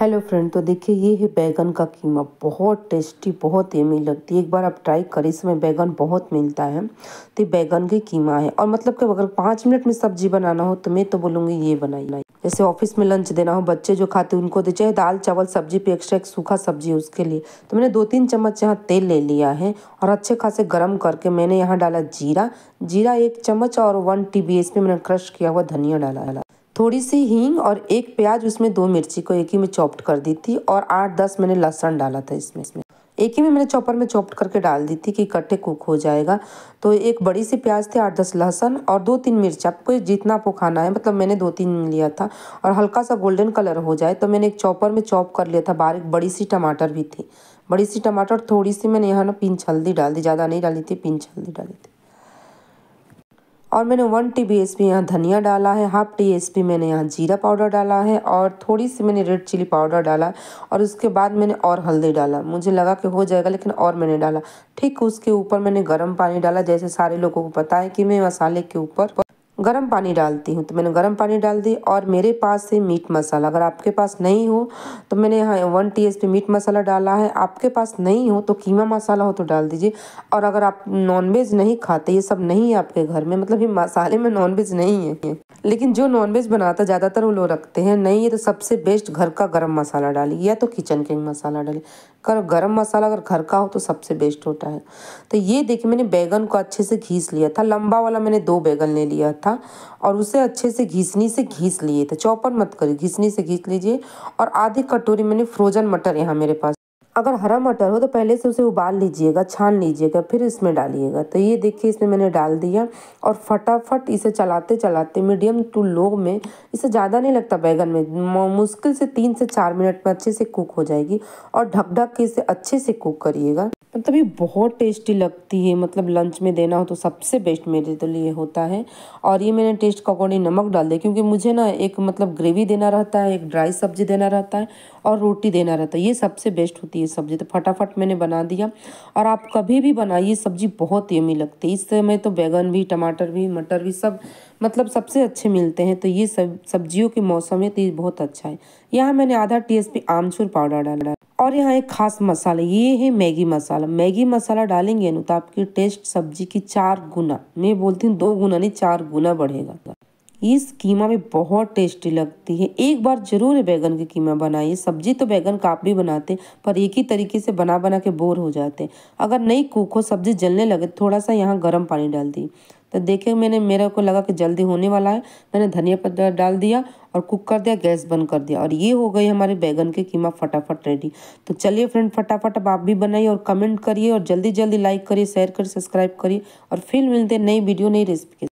hello friend तो देखिए ये है बैगन का कीमा बहुत टेस्टी बहुत यमी लगती है एक बार आप ट्राई करें इसमें बैगन बहुत मिलता है तो बैगन की कीमा है और मतलब कि अगर पाँच मिनट में सब्जी बनाना हो तो मैं तो बोलूँगी ये बनाई जैसे ऑफिस में लंच देना हो बच्चे जो खाते उनको दे चाहे दाल चावल सब्जी पे एक्स्ट्रा एक सूखा सब्जी उसके लिए तो मैंने दो तीन चम्मच यहाँ तेल ले लिया है और अच्छे खासे गर्म करके मैंने यहाँ डाला जीरा जीरा एक चम्मच और वन टी बी इसमें मैंने क्रश किया हुआ धनिया डाला थोड़ी सी हींग और एक प्याज उसमें दो मिर्ची को एक ही में चॉप्ड कर दी थी और आठ दस मैंने लहसन डाला था इसमें इसमें एक ही में मैंने चॉपर में चॉप्ड करके डाल दी थी कि इकट्ठे कुक हो जाएगा तो एक बड़ी सी प्याज थी आठ दस लहसन और दो तीन मिर्च आपको जितना आपको खाना है मतलब मैंने दो तीन लिया था और हल्का सा गोल्डन कलर हो जाए तो मैंने एक चॉपर में चॉप कर लिया था बारीक बड़ी सी टमाटर भी थी बड़ी सी टमाटर थोड़ी सी मैंने यहाँ ना पिंच हल्दी डाल दी ज़्यादा नहीं डाली थी पिंच हल्दी डाली थी और मैंने one T B S P यहाँ धनिया डाला है हाफ टी एस पी मैंने यहाँ जीरा पाउडर डाला है और थोड़ी सी मैंने रेड चिली पाउडर डाला और उसके बाद मैंने और हल्दी डाला मुझे लगा कि हो जाएगा लेकिन और मैंने डाला ठीक उसके ऊपर मैंने गर्म पानी डाला जैसे सारे लोगों को पता है कि मैं मसाले के ऊपर गर्म पानी डालती हूँ तो मैंने गर्म पानी डाल दी और मेरे पास है मीट मसाला अगर आपके पास नहीं हो तो मैंने यहाँ one T S meat masala डाला है आपके पास नहीं हो तो कीमा मसाला हो तो डाल दीजिए और अगर आप नॉनवेज नहीं खाते ये सब नहीं है आपके घर में मतलब ये मसाले में नॉनवेज नहीं है लेकिन जो नॉनवेज बनाता ज़्यादातर वो लोग रखते हैं नहीं है तो सबसे बेस्ट घर का गर्म मसाला डालिए या तो किचन किंग मसाला डालिए कर गरम मसाला अगर घर का हो तो सबसे बेस्ट होता है तो ये देखिए मैंने बैगन को अच्छे से घीस लिया था लंबा वाला मैंने दो बैगन ले लिया था और उसे अच्छे से घीसनी से घीस लिए थे चौपर मत करिए घीसनी से घीस लीजिए और आधी कटोरी मैंने फ्रोजन मटर यहाँ मेरे पास अगर हरा मटर हो तो पहले से उसे उबाल लीजिएगा छान लीजिएगा फिर इसमें डालिएगा तो ये देखिए इसमें मैंने डाल दिया और फटाफट इसे चलाते चलाते मीडियम टू लो में इसे ज़्यादा नहीं लगता बैगन में मुश्किल से तीन से चार मिनट में अच्छे से कुक हो जाएगी और ढक ढक के इसे अच्छे से कुक करिएगा मतलब ये बहुत टेस्टी लगती है मतलब लंच में देना हो तो सबसे बेस्ट मेरे तो लिए होता है और ये मैंने टेस्ट के अकॉर्डिंग नमक डाल दिया क्योंकि मुझे ना एक मतलब ग्रेवी देना रहता है एक ड्राई सब्जी देना रहता है और रोटी देना रहता है ये सबसे बेस्ट होती है जाती है सब्जी तो फटाफट मैंने बना दिया और आप कभी भी बनाइए सब्जी बहुत यमी लगती है इस समय तो बैगन भी टमाटर भी मटर भी सब मतलब सबसे अच्छे मिलते हैं तो ये सब सब्जियों के मौसम है तो ये बहुत अच्छा है यहाँ मैंने आधा टीएसपी आमचूर पाउडर डाला और यहाँ एक खास मसाला ये है मैगी मसाला मैगी मसाला डालेंगे ना तो आपकी टेस्ट सब्जी की चार गुना मैं बोलती हूँ दो गुना नहीं चार गुना बढ़ेगा इस कीमा में बहुत टेस्टी लगती है एक बार जरूर बैगन की कीमा बनाइए सब्जी तो बैगन कापड़ी बनाते पर एक ही तरीके से बना बना के बोर हो जाते अगर नहीं कुक हो सब्जी जलने लगे थोड़ा सा यहाँ गर्म पानी डाल दी तो देखे मैंने मेरे को लगा कि जल्दी होने वाला है मैंने धनिया पत्ता डाल दिया और कुक कर दिया गैस बंद कर दिया और ये हो गई हमारे बैगन की कीमा फटाफट रेडी तो चलिए फ्रेंड फटाफट अब आप भी बनाइए और कमेंट करिए और जल्दी जल्दी लाइक करिए शेयर करिए सब्सक्राइब करिए और फिर मिलते नई वीडियो नई रेसिपी